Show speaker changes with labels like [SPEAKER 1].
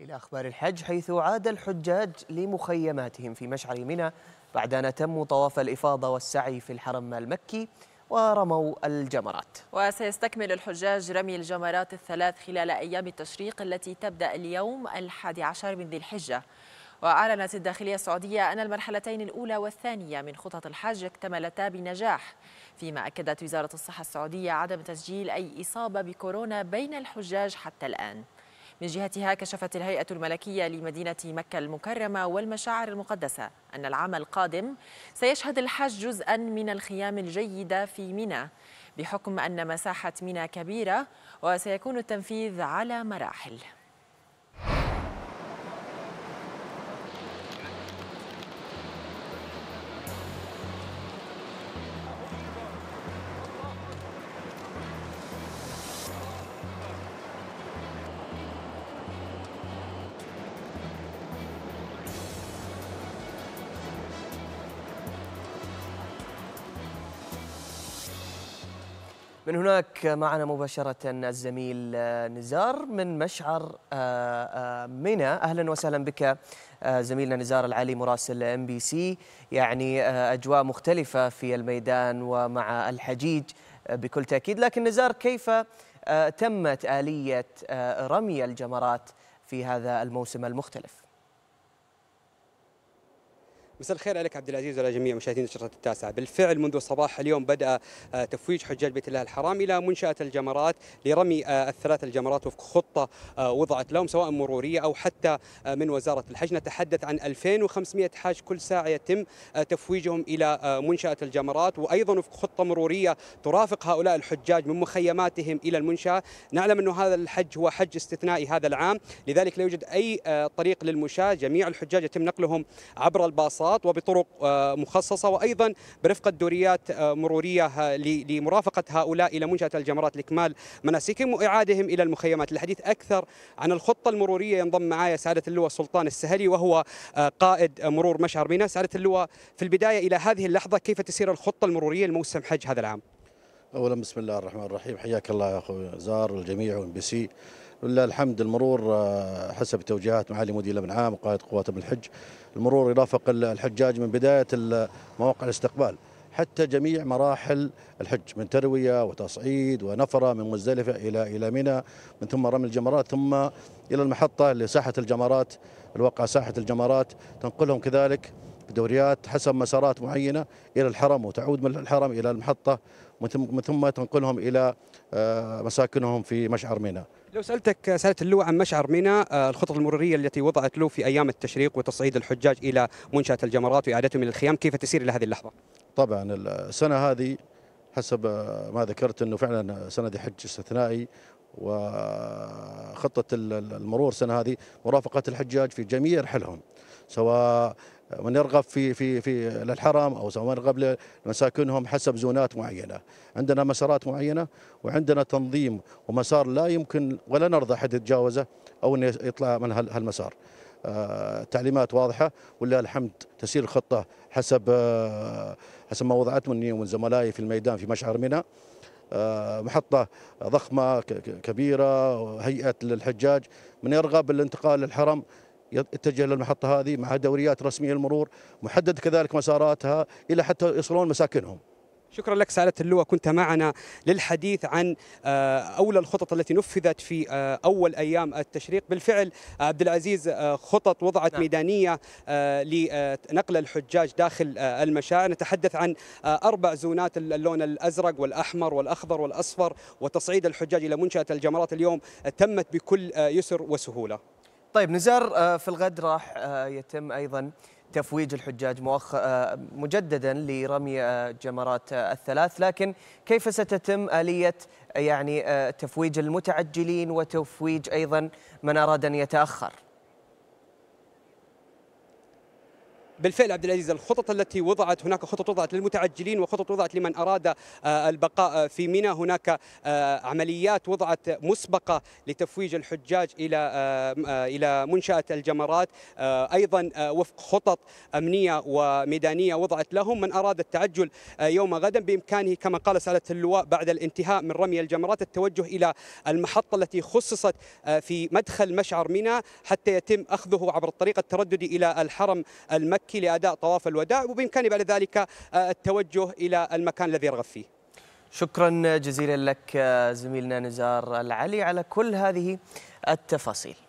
[SPEAKER 1] إلى أخبار الحج حيث عاد الحجاج لمخيماتهم في مشعر منى بعد أن تم طواف الإفاضة والسعي في الحرم المكي ورموا الجمرات
[SPEAKER 2] وسيستكمل الحجاج رمي الجمرات الثلاث خلال أيام التشريق التي تبدأ اليوم الحادي عشر من ذي الحجة وأعلنت الداخلية السعودية أن المرحلتين الأولى والثانية من خطط الحج اكتملتا بنجاح فيما أكدت وزارة الصحة السعودية عدم تسجيل أي إصابة بكورونا بين الحجاج حتى الآن من جهتها كشفت الهيئة الملكية لمدينة مكة المكرمة والمشاعر المقدسة أن العام القادم سيشهد الحج جزءا من الخيام الجيدة في منى بحكم أن مساحة منى كبيرة وسيكون التنفيذ على مراحل
[SPEAKER 1] من هناك معنا مباشرة الزميل نزار من مشعر آه، آه، منى أهلا وسهلا بك آه، زميلنا نزار العلي مراسل ام بي سي يعني أجواء مختلفة في الميدان ومع الحجيج بكل تأكيد لكن نزار كيف تمت آلية رمي الجمرات في هذا الموسم المختلف؟ مساء الخير عليك عبد
[SPEAKER 3] العزيز وعلى جميع مشاهدين نشرة التاسعة، بالفعل منذ صباح اليوم بدأ آه، تفويج حجاج بيت الله الحرام إلى منشأة الجمرات لرمي آه، الثلاث الجمرات وفق خطة آه، وضعت لهم سواء مرورية أو حتى من وزارة الحج، نتحدث عن 2500 حاج كل ساعة يتم تفويجهم إلى منشأة الجمرات وأيضا وفق خطة مرورية ترافق هؤلاء الحجاج من مخيماتهم إلى المنشأة، نعلم أن هذا الحج هو حج استثنائي هذا العام، لذلك لا يوجد أي طريق للمشاة، جميع الحجاج يتم نقلهم عبر الباصات باصات وبطرق آه، مخصصة وأيضا برفقة دوريات آه، مرورية آه، لمرافقة هؤلاء إلى منشأة الجمرات لإكمال مناسكهم وإعادهم إلى المخيمات للحديث أكثر عن الخطة المرورية ينضم معي سعادة اللواء سلطان السهلي وهو قائد مرور مشعر بنا سعادة اللواء في البداية إلى هذه اللحظة كيف تسير الخطة المرورية لموسم حج هذا العام؟
[SPEAKER 4] اولا بسم الله الرحمن الرحيم حياك الله يا اخوي زار والجميع وام بي سي ولله الحمد المرور آه، حسب توجيهات معالي مدير الامن العام وقائد قوات ابن الحج المرور يرافق الحجاج من بدايه مواقع الاستقبال حتى جميع مراحل الحج من ترويه وتصعيد ونفره من مزدلفه الى الى منى من ثم رمي الجمرات ثم الى المحطه لساحه الجمرات الواقع ساحه الجمرات تنقلهم كذلك بدوريات حسب مسارات معينة إلى الحرم وتعود من الحرم إلى المحطة ومن ثم تنقلهم إلى آه، مساكنهم في مشعر منى
[SPEAKER 3] لو سألتك سألت اللواء عن مشعر منى آه، الخطط المرورية التي وضعت له في أيام التشريق وتصعيد الحجاج إلى منشأة الجمرات وإعادتهم إلى الخيام كيف
[SPEAKER 4] تسير إلى هذه اللحظة؟ طبعا السنة هذه حسب آه، ما ذكرت أنه فعلا سنة حج استثنائي وخطة المرور السنة هذه مرافقة الحجاج في جميع رحلهم سواء من يرغب في في في للحرم او سواء يرغب لمساكنهم حسب زونات معينه، عندنا مسارات معينه وعندنا تنظيم ومسار لا يمكن ولا نرضى حد يتجاوزه او انه يطلع من هالمسار. التعليمات آه، واضحه ولله الحمد تسير الخطه حسب آه، حسب ما وضعت مني ومن زملائي في الميدان في مشعر منى. آه، محطة ضخمة كبيرة هيئة للحجاج من يرغب بالانتقال للحرم يتجه للمحطة هذه مع دوريات رسمية المرور محدد كذلك مساراتها إلى حتى يصلون مساكنهم
[SPEAKER 3] شكرا لك سعادة اللواء كنت معنا للحديث عن آه، أولى الخطط التي نفذت في آه، أول أيام التشريق بالفعل آه، عبد العزيز خطط وضعت نعم. ميدانية لنقل الحجاج داخل المشاعر نتحدث عن أربع زونات اللون الأزرق والأحمر والأخضر والأصفر وتصعيد الحجاج إلى منشأة الجمرات اليوم تمت بكل يسر وسهولة
[SPEAKER 1] طيب نزار آه، في الغد راح آه، يتم ايضا تفويج الحجاج مؤخ... آه، مجددا لرمي جمرات الثلاث لكن كيف ستتم آلية يعني تفويج المتعجلين وتفويج أيضا من أراد أن يتأخر بالفعل عبد العزيز الخطط التي
[SPEAKER 3] وضعت هناك خطط وضعت للمتعجلين وخطط وضعت لمن اراد آه، البقاء آه، في منى هناك آه، عمليات وضعت مسبقه لتفويج الحجاج الى الى منشاه الجمرات ايضا وفق خطط امنيه وميدانيه وضعت لهم من اراد التعجل يوم غدا بامكانه كما قال سعاده اللواء بعد الانتهاء من رمي الجمرات التوجه الى المحطه التي خصصت في مدخل مشعر منى حتى يتم اخذه عبر الطريق الترددي الى الحرم المكي المكي لاداء طواف الوداع وبامكانه بعد ذلك آه، التوجه الى المكان الذي يرغب فيه.
[SPEAKER 1] شكرا جزيلا لك آه، زميلنا نزار العلي على كل هذه التفاصيل.